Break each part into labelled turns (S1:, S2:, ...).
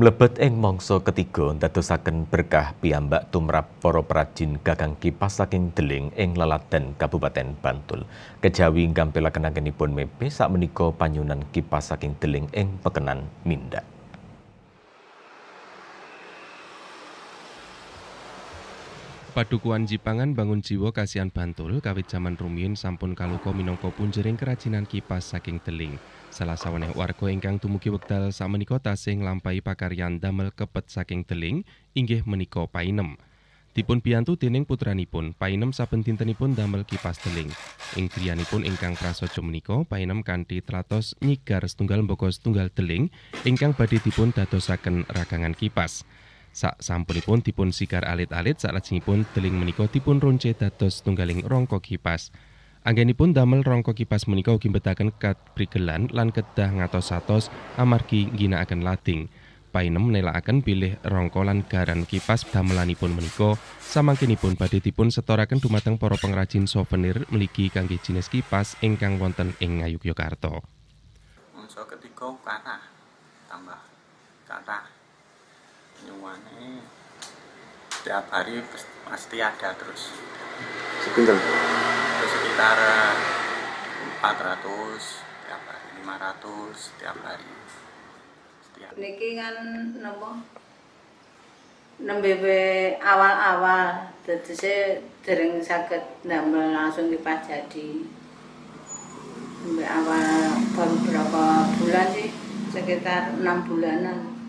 S1: mlebet ing mangsa ketiga ndadosaken berkah piyambak tumrap para perajin gagang kipas saking deling ing laladan Kabupaten Bantul. Kejawi gampilaken anggenipun mepe sakmenika panyunan kipas saking deling ing Pekenan Minda.
S2: Padukuan Jipangan Bangun jiwo Kasihan Bantul kawit zaman rumiyin sampun kaluko minangka punjering kerajinan kipas saking teling. Salah saweneh warga ingkang dumugi wekdal sakmenika tasih nglampahi pakaryan damel kepet saking teling, inggih menika Painem. Dipun biyantu dening putranipun, Painem saben dintenipun damel kipas teling. Ing griyanipun ingkang prasaja menika Painem kanthi tratos nyigar setunggal mboko setunggal teling ingkang badhe dipun dadosaken ragangan kipas. Sak sampunipun dipun sikar alit-alit salajengipun teling menika dipun ronce dados tunggaling rongko kipas. Anggenipun damel rongko kipas menika ugi mbetaken kabrigelan lan kedah ngatos-atos amargi ngginakaken lading. Painem nelakaken akan rongko lan garan kipas damelanipun menika samangkinipun badhe dipun setoraken dumateng para pengrajin souvenir meligi kangge jenis kipas ingkang wonten ing Ngayogyakarta.
S1: Mangsa ketiga kathah tambah kathah nyuwane setiap hari pasti ada terus sekitar terus sekitar 400 setiap hari 500 setiap hari setiap
S2: niki kan nopo nembebe awal-awal dadi se dereng saged ndamel langsung kipas jadi sampai awal baru berapa bulan sih sekitar 6 bulanan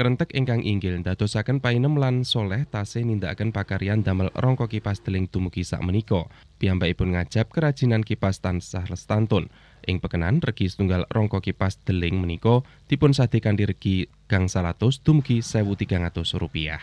S2: Kerentek ingkang inggil ndadosaken painem lan soleh tasih nindakaken pakaryan damel rongko kipas deling saat sak menika. Piyambakipun ngajab kerajinan kipas tansah lestantun. Ing pekenan regi setunggal rongko kipas deling menika dipun sadekan diregi gang 100 dumugi 1300 rupiah.